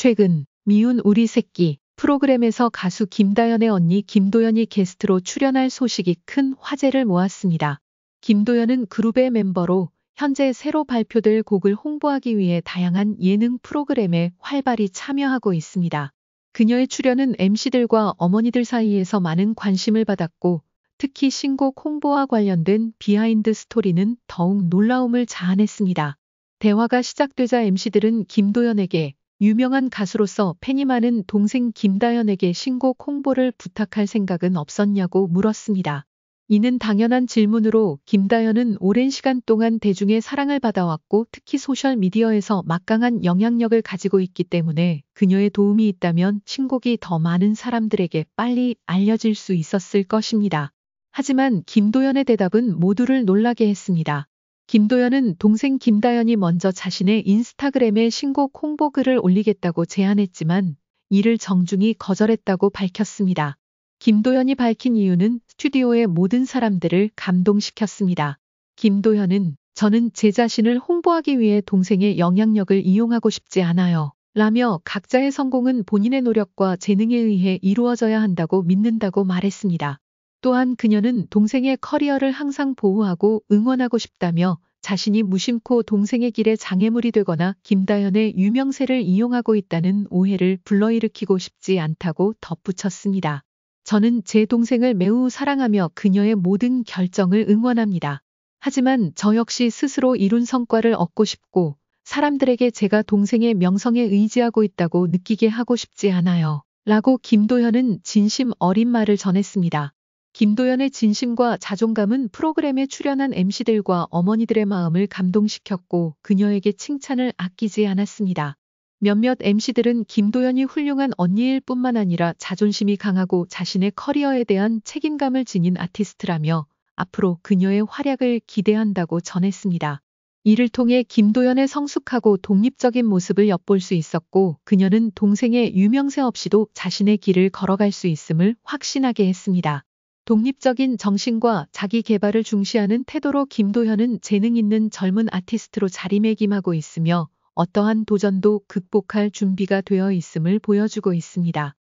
최근 미운 우리 새끼 프로그램에서 가수 김다연의 언니 김도연이 게스트로 출연할 소식이 큰 화제를 모았습니다. 김도연은 그룹의 멤버로 현재 새로 발표될 곡을 홍보하기 위해 다양한 예능 프로그램에 활발히 참여하고 있습니다. 그녀의 출연은 MC들과 어머니들 사이에서 많은 관심을 받았고 특히 신곡 홍보와 관련된 비하인드 스토리는 더욱 놀라움을 자아냈습니다. 대화가 시작되자 MC들은 김도연에게 유명한 가수로서 팬이 많은 동생 김다현에게 신곡 홍보를 부탁할 생각은 없었냐고 물었습니다. 이는 당연한 질문으로 김다현은 오랜 시간 동안 대중의 사랑을 받아왔고 특히 소셜미디어에서 막강한 영향력을 가지고 있기 때문에 그녀의 도움이 있다면 신곡이 더 많은 사람들에게 빨리 알려질 수 있었을 것입니다. 하지만 김도연의 대답은 모두를 놀라게 했습니다. 김도연은 동생 김다연이 먼저 자신의 인스타그램에 신곡 홍보 글을 올리겠다고 제안했지만 이를 정중히 거절했다고 밝혔습니다. 김도연이 밝힌 이유는 스튜디오의 모든 사람들을 감동시켰습니다. 김도연은 저는 제 자신을 홍보하기 위해 동생의 영향력을 이용하고 싶지 않아요. 라며 각자의 성공은 본인의 노력과 재능에 의해 이루어져야 한다고 믿는다고 말했습니다. 또한 그녀는 동생의 커리어를 항상 보호하고 응원하고 싶다며 자신이 무심코 동생의 길에 장애물이 되거나 김다현의 유명세를 이용하고 있다는 오해를 불러일으키고 싶지 않다고 덧붙였습니다. 저는 제 동생을 매우 사랑하며 그녀의 모든 결정을 응원합니다. 하지만 저 역시 스스로 이룬 성과를 얻고 싶고 사람들에게 제가 동생의 명성에 의지하고 있다고 느끼게 하고 싶지 않아요. 라고 김도현은 진심 어린 말을 전했습니다. 김도연의 진심과 자존감은 프로그램에 출연한 MC들과 어머니들의 마음을 감동시켰고 그녀에게 칭찬을 아끼지 않았습니다. 몇몇 MC들은 김도연이 훌륭한 언니일 뿐만 아니라 자존심이 강하고 자신의 커리어에 대한 책임감을 지닌 아티스트라며 앞으로 그녀의 활약을 기대한다고 전했습니다. 이를 통해 김도연의 성숙하고 독립적인 모습을 엿볼 수 있었고 그녀는 동생의 유명세 없이도 자신의 길을 걸어갈 수 있음을 확신하게 했습니다. 독립적인 정신과 자기 개발을 중시하는 태도로 김도현은 재능 있는 젊은 아티스트로 자리매김하고 있으며 어떠한 도전도 극복할 준비가 되어 있음을 보여주고 있습니다.